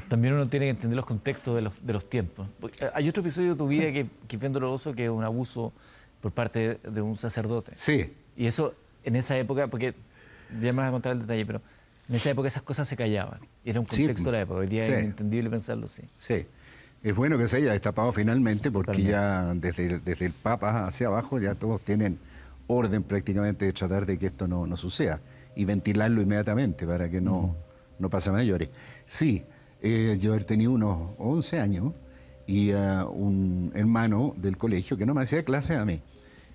También uno tiene que entender los contextos de los, de los tiempos. Pues, eh, hay otro episodio de tu vida que, que fue doloroso, que es un abuso por parte de un sacerdote. Sí. Y eso en esa época, porque ya me vas a contar el detalle, pero en esa época esas cosas se callaban. era un contexto de la época. Hoy día es entendible pensarlo así. Sí. Es bueno que se haya destapado finalmente, porque ya desde, desde el Papa hacia abajo ya todos tienen orden prácticamente de tratar de que esto no, no suceda y ventilarlo inmediatamente para que no, no pase mayores. Sí, eh, yo haber tenido unos 11 años y eh, un hermano del colegio que no me hacía clase a mí.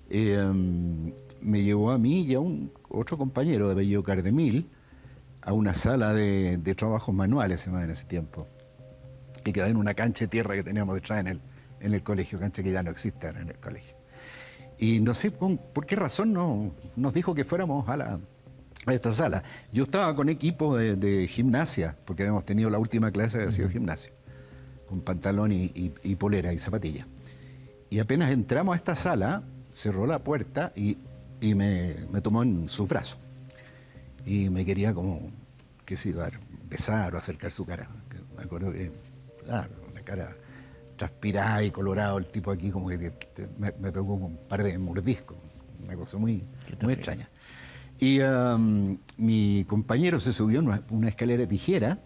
Eh, mm, me llevó a mí y a un otro compañero de Bello Cardemil a una sala de, trabajos manuales en ese tiempo, que quedaba en una cancha de tierra que teníamos detrás en el, en el colegio, cancha que ya no existe en el colegio. Y no sé por qué razón no, nos dijo que fuéramos a la, a esta sala. Yo estaba con equipo de, gimnasia, porque habíamos tenido la última clase, que había sido gimnasia, con pantalón y, polera y zapatilla. Y apenas entramos a esta sala, cerró la puerta y, me, tomó en su brazo. Y me quería como, qué sé yo, besar o acercar su cara. Me acuerdo que, claro, cara transpirada y colorada el tipo aquí como que me, me, pegó con un par de mordiscos, una cosa muy, muy extraña. Y um, mi compañero se subió una, escalera tijera,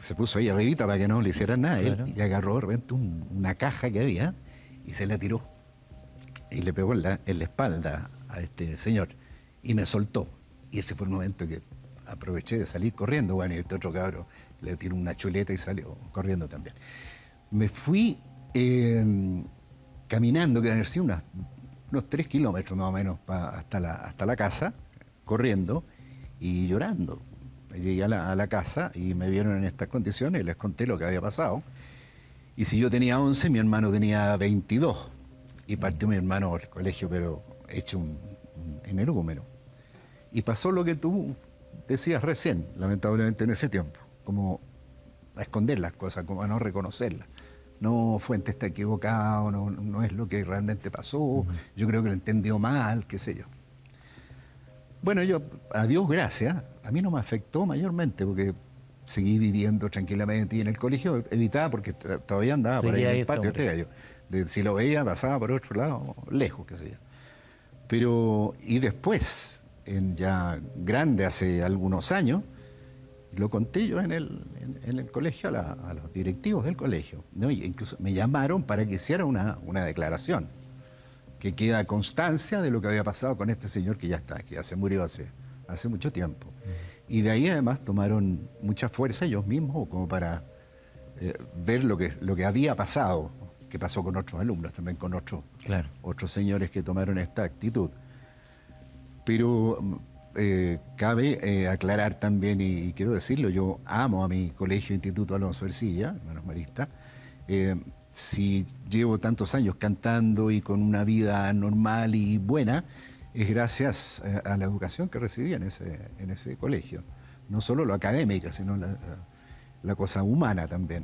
se puso ahí arribita para que no le hicieran nada, y agarró de repente una caja que había y se la tiró. Y le pegó en la, espalda a este señor y me soltó. Y ese fue el momento que aproveché de salir corriendo. Bueno, y este otro cabro le tiró una chuleta y salió corriendo también. Me fui eh, caminando, que era sido unas unos tres kilómetros más o menos hasta, la, hasta la casa, corriendo y llorando. Llegué a la, casa y me vieron en estas condiciones, les conté lo que había pasado. Y si yo tenía 11, mi hermano tenía 22. Y partió mi hermano al colegio, pero hecho un, el energúmeno. Y pasó lo que tú decías recién, lamentablemente en ese tiempo, como a esconder las cosas, como a no reconocerlas no, Fuente está equivocado, no, no es lo que realmente pasó, yo creo que lo entendió mal, qué sé yo. Bueno, yo, a Dios gracias, a mí no me afectó mayormente porque seguí viviendo tranquilamente y en el colegio evitaba porque todavía andaba por el este patio este De, si lo veía, pasaba por otro lado, lejos, qué sé yo. Pero, y después, en ya grande, hace algunos años, lo conté yo en el, colegio, a, los directivos del colegio. incluso me llamaron para que hiciera una, declaración, que queda constancia de lo que había pasado con este señor que ya está, que ya se murió hace, hace mucho tiempo. Y de ahí además tomaron mucha fuerza ellos mismos como para eh, ver lo que, lo que había pasado, que pasó con otros alumnos, también con otros, otros señores que tomaron esta actitud. Pero mm, eh, cabe eh, aclarar también, y, quiero decirlo, yo amo a mi colegio Instituto Alonso Ercilla, hermanos marista. Eh, si llevo tantos años cantando y con una vida normal y buena, es gracias a, la educación que recibí en ese, en ese colegio. No solo lo académica, sino la cosa humana también.